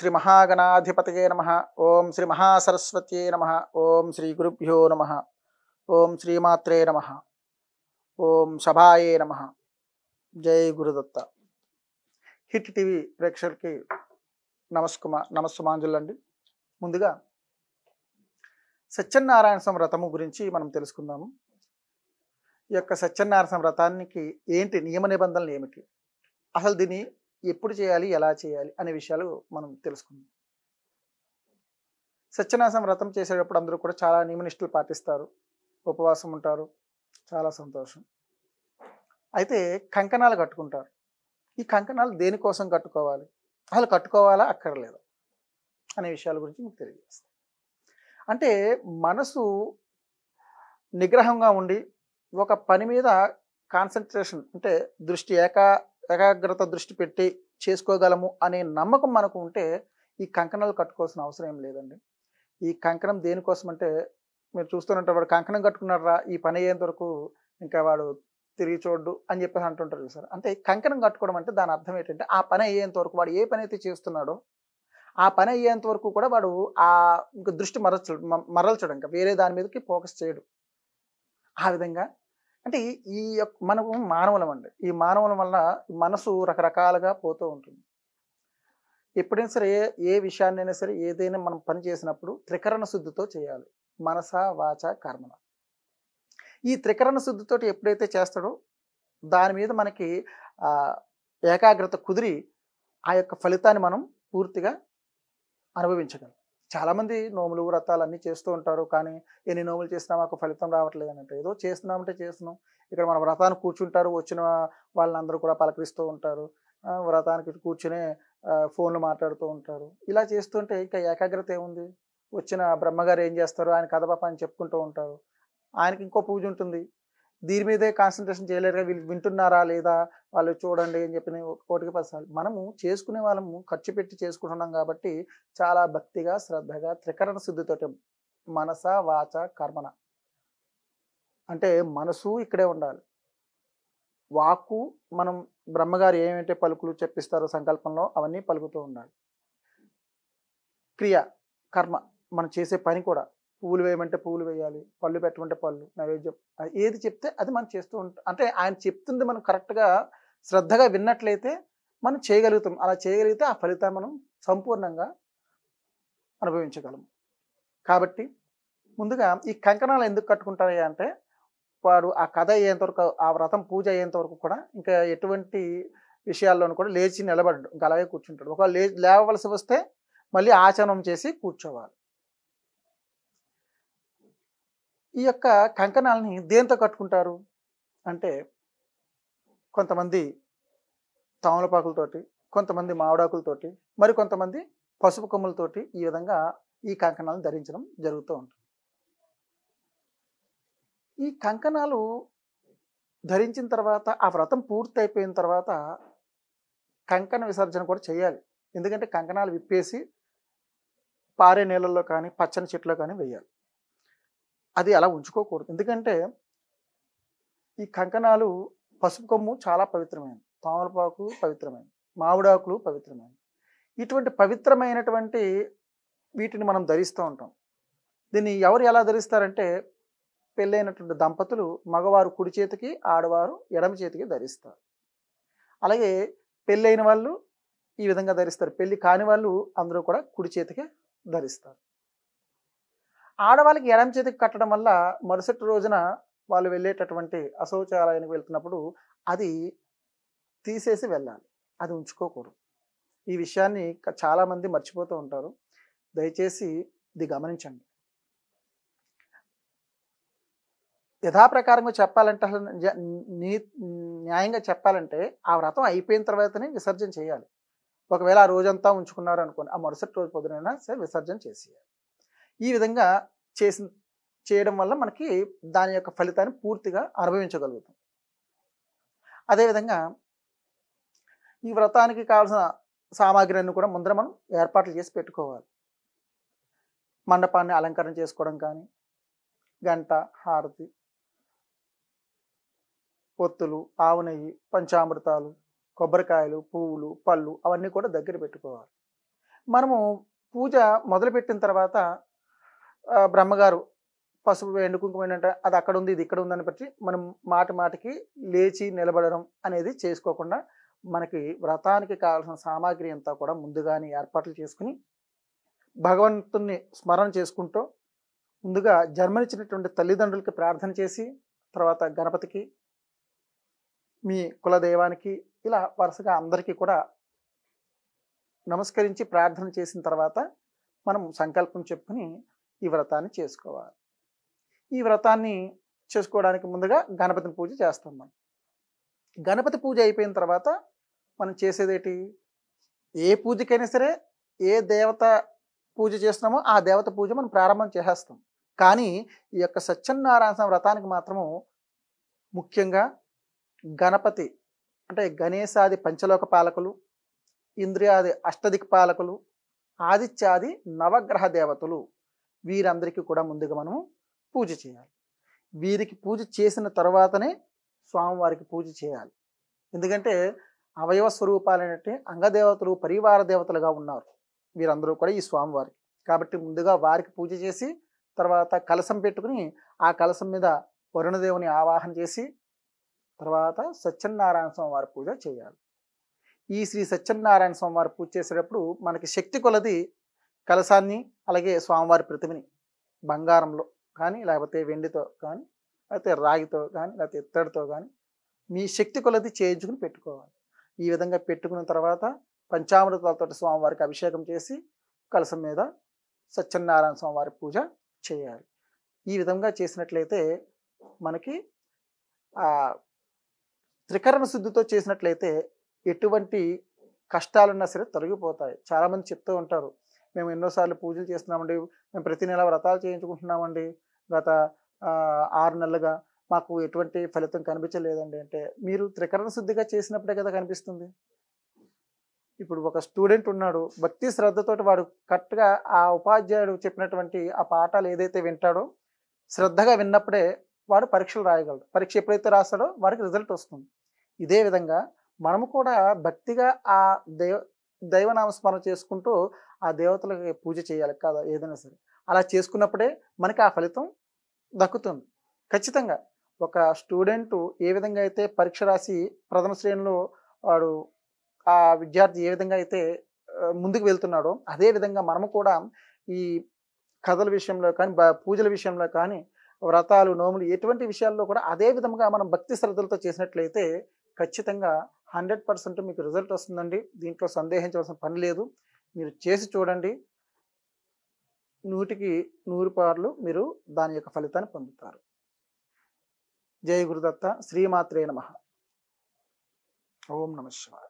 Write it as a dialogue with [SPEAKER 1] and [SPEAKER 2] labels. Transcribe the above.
[SPEAKER 1] శ్రీ మహాగణాధిపతయే నమ ఓం శ్రీ మహాసరస్వత్యే నమ ఓం శ్రీ గురుభ్యో నమ ఓం శ్రీమాత్రే నమ ఓం సభాయే నమ జై గురుదత్త హిట్ టీవీ ప్రేక్షకులకి నమస్కుమా నమస్కుమాంజులండి ముందుగా సత్యనారాయణ సంవ్రతము వ్రతము గురించి మనం తెలుసుకుందాము ఈ యొక్క సత్యనారాయణ వ్రతానికి ఏంటి నియమ నిబంధనలు ఏమిటి అసలు దీన్ని ఎప్పుడు చేయాలి ఎలా చేయాలి అనే విషయాలు మనం తెలుసుకుందాం సత్యనాశం వ్రతం చేసేటప్పుడు అందరూ కూడా చాలా నియమనిష్ఠులు పాటిస్తారు ఉపవాసం ఉంటారు చాలా సంతోషం అయితే కంకణాలు కట్టుకుంటారు ఈ కంకణాలు దేనికోసం కట్టుకోవాలి అసలు కట్టుకోవాలా అక్కర్లేదు అనే విషయాల గురించి మీకు తెలియజేస్తాను అంటే మనసు నిగ్రహంగా ఉండి ఒక పని మీద కాన్సన్ట్రేషన్ అంటే దృష్టి ఏకా ఏకాగ్రత దృష్టి పెట్టి చేసుకోగలము అనే నమ్మకం మనకు ఉంటే ఈ కంకణాలు కట్టుకోవాల్సిన అవసరం ఏం లేదండి ఈ కంకణం దేనికోసం అంటే మీరు చూస్తున్నట్టు వాడు కంకణం కట్టుకున్నారా ఈ పని అయ్యేంత వరకు ఇంకా వాడు తిరిగి చూడు అని చెప్పేసి అంటుంటారు సార్ అంటే కంకణం కట్టుకోవడం అంటే దాని అర్థం ఏంటంటే ఆ పని అయ్యేంత వరకు వాడు ఏ పని అయితే చేస్తున్నాడో ఆ పని అయ్యేంత వరకు కూడా వాడు ఆ ఇంకా దృష్టి మరల్చడు మరల్చడం ఇంకా వేరే దాని మీదకి ఫోకస్ చేయడు ఆ విధంగా అంటే ఈ మనము మానవులం అండి ఈ మానవుల వల్ల మనసు రకరకాలుగా పోతూ ఉంటుంది ఎప్పుడైనా సరే ఏ ఏ విషయాన్నైనా సరే ఏదైనా మనం పని చేసినప్పుడు త్రికరణ శుద్ధితో చేయాలి మనస వాచ కర్మల ఈ త్రికరణ శుద్ధితో ఎప్పుడైతే చేస్తాడో దాని మీద మనకి ఏకాగ్రత కుదిరి ఆ యొక్క ఫలితాన్ని మనం పూర్తిగా అనుభవించగలం చాలామంది నోములు వ్రతాలు అన్నీ చేస్తూ ఉంటారు కానీ ఎన్ని నోములు చేసినా మాకు ఫలితం రావట్లేదు అంటే ఏదో చేస్తున్నామంటే చేస్తున్నాం ఇక్కడ మన వ్రతాన్ని కూర్చుంటారు వచ్చిన వాళ్ళందరూ కూడా పలకరిస్తూ ఉంటారు వ్రతానికి కూర్చునే ఫోన్లు మాట్లాడుతూ ఉంటారు ఇలా చేస్తుంటే ఇంకా ఏకాగ్రత ఏముంది వచ్చిన బ్రహ్మగారు ఏం చేస్తారు ఆయన కథ అని చెప్పుకుంటూ ఉంటారు ఆయనకి ఇంకో పూజ ఉంటుంది దీని మీదే కాన్సన్ట్రేషన్ చేయలేరుగా వీళ్ళు వింటున్నారా లేదా వాళ్ళు చూడండి అని చెప్పిన కోటికి పదిసార్లు మనము చేసుకునే వాళ్ళము ఖర్చు పెట్టి చేసుకుంటున్నాం కాబట్టి చాలా భక్తిగా శ్రద్ధగా త్రికరణ శుద్ధితో మనస వాచ కర్మణ అంటే మనసు ఇక్కడే ఉండాలి వాక్కు మనం బ్రహ్మగారు ఏమైతే పలుకులు చెప్పిస్తారో సంకల్పంలో అవన్నీ పలుకుతూ ఉండాలి క్రియ కర్మ మనం చేసే పని కూడా పువ్వులు వేయమంటే పువ్వులు వేయాలి పళ్ళు పెట్టమంటే పళ్ళు నైవేద్యం ఏది చెప్తే అది మనం చేస్తూ ఉంటాం అంటే ఆయన చెప్తుంది మనం కరెక్ట్గా శ్రద్ధగా విన్నట్లయితే మనం చేయగలుగుతాం అలా చేయగలిగితే ఆ ఫలితాన్ని మనం సంపూర్ణంగా అనుభవించగలం కాబట్టి ముందుగా ఈ కంకణాలు ఎందుకు కట్టుకుంటాయి అంటే వాడు ఆ కథ అయ్యేంత వరకు ఆ వ్రతం పూజ అయ్యేంత వరకు కూడా ఇంకా ఎటువంటి విషయాల్లోనూ కూడా లేచి నిలబడ్డు ఇంకా అలాగే కూర్చుంటాడు ఒకవేళ లేవలసి వస్తే మళ్ళీ ఆచరణం చేసి కూర్చోవాలి ఈ యొక్క కంకణాలని దేంతో కట్టుకుంటారు అంటే కొంతమంది తామలపాకులతోటి కొంతమంది మావిడాకులతోటి మరి కొంతమంది పసుపు కొమ్ములతోటి ఈ విధంగా ఈ కంకణాలను ధరించడం జరుగుతూ ఉంటుంది ఈ కంకణాలు ధరించిన తర్వాత ఆ వ్రతం పూర్తయిపోయిన తర్వాత కంకణ విసర్జన కూడా చేయాలి ఎందుకంటే కంకణాలు విప్పేసి పారే నీళ్ళల్లో కానీ పచ్చని చెట్లో కానీ వేయాలి అది అలా ఉంచుకోకూడదు ఎందుకంటే ఈ కంకణాలు పసుపు కొమ్ము చాలా పవిత్రమైనవి తామరపాకు పవిత్రమైనవి మామిడాకులు పవిత్రమైనవి ఇటువంటి పవిత్రమైనటువంటి వీటిని మనం ధరిస్తూ ఉంటాం దీన్ని ఎవరు ఎలా ధరిస్తారంటే పెళ్ళైనటువంటి దంపతులు మగవారు కుడి చేతికి ఆడవారు ఎడమ చేతికి ధరిస్తారు అలాగే పెళ్ళైన వాళ్ళు ఈ విధంగా ధరిస్తారు పెళ్ళి కాని వాళ్ళు అందరూ కూడా కుడి చేతికి ధరిస్తారు ఆడవాళ్ళకి ఎడం చేతికి కట్టడం వల్ల మరుసటి రోజున వాళ్ళు వెళ్ళేటటువంటి అశౌచాలయానికి వెళ్తున్నప్పుడు అది తీసేసి వెళ్ళాలి అది ఉంచుకోకూడదు ఈ విషయాన్ని చాలామంది మర్చిపోతూ ఉంటారు దయచేసి ఇది గమనించండి యథాప్రకారంగా చెప్పాలంటే అసలు న్యాయంగా చెప్పాలంటే ఆ వ్రతం అయిపోయిన తర్వాతనే విసర్జన చేయాలి ఒకవేళ ఆ రోజంతా ఉంచుకున్నారు అనుకోండి ఆ మరుసటి రోజు పొద్దునైనా సరే విసర్జన చేసేయాలి ఈ విధంగా చేసిన చేయడం వల్ల మనకి దాని యొక్క ఫలితాన్ని పూర్తిగా అనుభవించగలుగుతాం అదేవిధంగా ఈ వ్రతానికి కావాల్సిన సామాగ్రిని కూడా ముందర మనం ఏర్పాట్లు చేసి పెట్టుకోవాలి మండపాన్ని అలంకరణ చేసుకోవడం కానీ గంట హారతి పొత్తులు ఆవు నెయ్యి పంచామృతాలు కొబ్బరికాయలు పువ్వులు పళ్ళు అవన్నీ కూడా దగ్గర పెట్టుకోవాలి మనము పూజ మొదలుపెట్టిన తర్వాత బ్రహ్మగారు పసుపు ఎండు కుంకుమ ఏంటంటే అది అక్కడ ఉంది ఇది ఇక్కడ ఉందని బట్టి మనం మాటి మాటికి లేచి నిలబడడం అనేది చేసుకోకుండా మనకి వ్రతానికి కావాల్సిన సామాగ్రి అంతా కూడా ముందుగానే ఏర్పాట్లు చేసుకుని భగవంతుని స్మరణ చేసుకుంటూ ముందుగా జన్మనిచ్చినటువంటి తల్లిదండ్రులకి ప్రార్థన చేసి తర్వాత గణపతికి మీ కులదైవానికి ఇలా వరుసగా అందరికీ కూడా నమస్కరించి ప్రార్థన చేసిన తర్వాత మనం సంకల్పం చెప్పుకుని ఈ వ్రతాన్ని చేసుకోవాలి ఈ వ్రతాన్ని చేసుకోవడానికి ముందుగా గణపతిని పూజ చేస్తాం మనం గణపతి పూజ అయిపోయిన తర్వాత మనం చేసేదేటి ఏ పూజకైనా సరే ఏ దేవత పూజ చేస్తున్నామో ఆ దేవత పూజ మనం ప్రారంభం చేసేస్తాం కానీ ఈ యొక్క సత్యనారాయణ వ్రతానికి మాత్రము ముఖ్యంగా గణపతి అంటే గణేశాది పంచలోక పాలకులు ఇంద్రియాది అష్టదిక్ పాలకులు ఆదిత్యాది నవగ్రహ దేవతలు వీరందరికీ కూడా ముందుగా మనము పూజ చేయాలి వీరికి పూజ చేసిన తర్వాతనే స్వామివారికి పూజ చేయాలి ఎందుకంటే అవయవ స్వరూపాలైనట్టు అంగదేవతలు పరివార దేవతలుగా ఉన్నారు వీరందరూ కూడా ఈ స్వామివారికి కాబట్టి ముందుగా వారికి పూజ చేసి తర్వాత కలసం పెట్టుకుని ఆ కలసం మీద వరుణదేవుని ఆవాహన చేసి తర్వాత సత్యనారాయణ స్వామివారి పూజ చేయాలి ఈ శ్రీ సత్యనారాయణ స్వామివారి పూజ చేసేటప్పుడు మనకి శక్తి కొలది కలశాన్ని అలాగే స్వామివారి ప్రతిమని బంగారంలో కానీ లేకపోతే వెండితో కానీ లేకపోతే రాగితో కానీ లేకపోతే ఇత్తడితో కానీ మీ శక్తి కొలది చేయించుకుని పెట్టుకోవాలి ఈ విధంగా పెట్టుకున్న తర్వాత పంచామృతాలతో స్వామివారికి అభిషేకం చేసి కలసం మీద సత్యనారాయణ స్వామివారి పూజ చేయాలి ఈ విధంగా చేసినట్లయితే మనకి త్రికరణ శుద్ధితో చేసినట్లయితే ఎటువంటి కష్టాలున్నా సరే తొలగిపోతాయి చాలామంది చెప్తూ ఉంటారు మేము ఎన్నోసార్లు పూజలు చేస్తున్నామండి మేము ప్రతి నెల వ్రతాలు చేయించుకుంటున్నామండి గత ఆరు నెలలుగా మాకు ఎటువంటి ఫలితం కనిపించలేదండి అంటే మీరు త్రికరణ శుద్ధిగా చేసినప్పుడే కదా కనిపిస్తుంది ఇప్పుడు ఒక స్టూడెంట్ ఉన్నాడు భక్తి శ్రద్ధతో వాడు కరెక్ట్గా ఆ ఉపాధ్యాయుడు చెప్పినటువంటి ఆ పాఠాలు ఏదైతే వింటాడో శ్రద్ధగా విన్నప్పుడే వాడు పరీక్షలు రాయగలడు పరీక్ష ఎప్పుడైతే రాస్తాడో వాడికి రిజల్ట్ వస్తుంది ఇదే విధంగా మనము కూడా భక్తిగా ఆ దైవ దైవనామస్మరణ చేసుకుంటూ ఆ దేవతలకు పూజ చేయాలి కాదా ఏదైనా సరే అలా చేసుకున్నప్పుడే మనకి ఆ ఫలితం దక్కుతుంది ఖచ్చితంగా ఒక స్టూడెంట్ ఏ విధంగా అయితే పరీక్ష రాసి ప్రథమ శ్రేణిలో వాడు ఆ విద్యార్థి ఏ విధంగా అయితే ముందుకు వెళ్తున్నాడో అదే విధంగా మనము కూడా ఈ కథల విషయంలో కానీ పూజల విషయంలో కానీ వ్రతాలు నోములు ఎటువంటి విషయాల్లో కూడా అదే విధంగా మనం భక్తి శ్రద్ధలతో చేసినట్లయితే ఖచ్చితంగా హండ్రెడ్ పర్సెంట్ మీకు రిజల్ట్ వస్తుందండి దీంట్లో సందేహించవలసిన పని లేదు మీరు చేసి చూడండి నూటికి నూరు పార్లు మీరు దాని యొక్క ఫలితాన్ని పొందుతారు జయ గురుదత్త శ్రీమాత్రే నమ ఓం నమ శివాయ